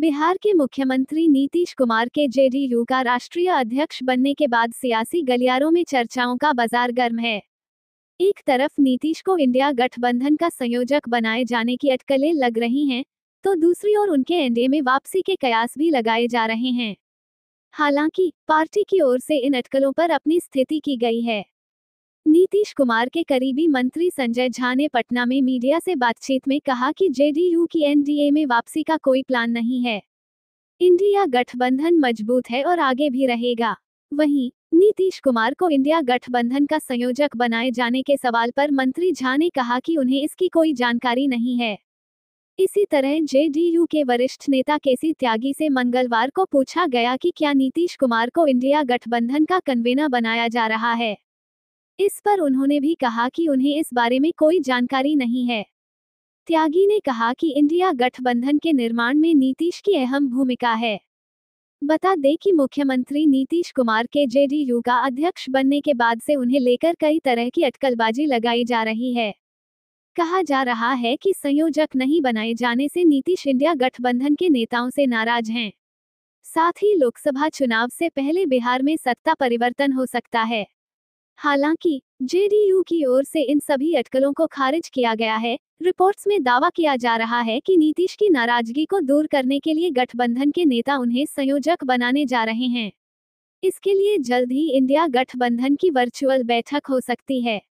बिहार के मुख्यमंत्री नीतीश कुमार के जेडीयू का राष्ट्रीय अध्यक्ष बनने के बाद सियासी गलियारों में चर्चाओं का बाजार गर्म है एक तरफ नीतीश को इंडिया गठबंधन का संयोजक बनाए जाने की अटकलें लग रही हैं तो दूसरी ओर उनके एनडीए में वापसी के कयास भी लगाए जा रहे हैं हालांकि पार्टी की ओर से इन अटकलों पर अपनी स्थिति की गई है नीतीश कुमार के करीबी मंत्री संजय झा ने पटना में मीडिया से बातचीत में कहा कि जेडीयू की एनडीए में वापसी का कोई प्लान नहीं है इंडिया गठबंधन मजबूत है और आगे भी रहेगा वहीं नीतीश कुमार को इंडिया गठबंधन का संयोजक बनाए जाने के सवाल पर मंत्री झा ने कहा कि उन्हें इसकी कोई जानकारी नहीं है इसी तरह जेडीयू के वरिष्ठ नेता केसी त्यागी से मंगलवार को पूछा गया कि क्या नीतीश कुमार को इंडिया गठबंधन का कन्वेना बनाया जा रहा है इस पर उन्होंने भी कहा कि उन्हें इस बारे में कोई जानकारी नहीं है त्यागी ने कहा कि इंडिया गठबंधन के निर्माण में नीतीश की अहम भूमिका है बता दें कि मुख्यमंत्री नीतीश कुमार के जेडीयू का अध्यक्ष बनने के बाद से उन्हें लेकर कई तरह की अटकलबाजी लगाई जा रही है कहा जा रहा है कि संयोजक नहीं बनाए जाने से नीतीश इंडिया गठबंधन के नेताओं से नाराज हैं साथ ही लोकसभा चुनाव से पहले बिहार में सत्ता परिवर्तन हो सकता है हालांकि जेडीयू की ओर से इन सभी अटकलों को खारिज किया गया है रिपोर्ट्स में दावा किया जा रहा है कि नीतीश की नाराजगी को दूर करने के लिए गठबंधन के नेता उन्हें संयोजक बनाने जा रहे हैं इसके लिए जल्द ही इंडिया गठबंधन की वर्चुअल बैठक हो सकती है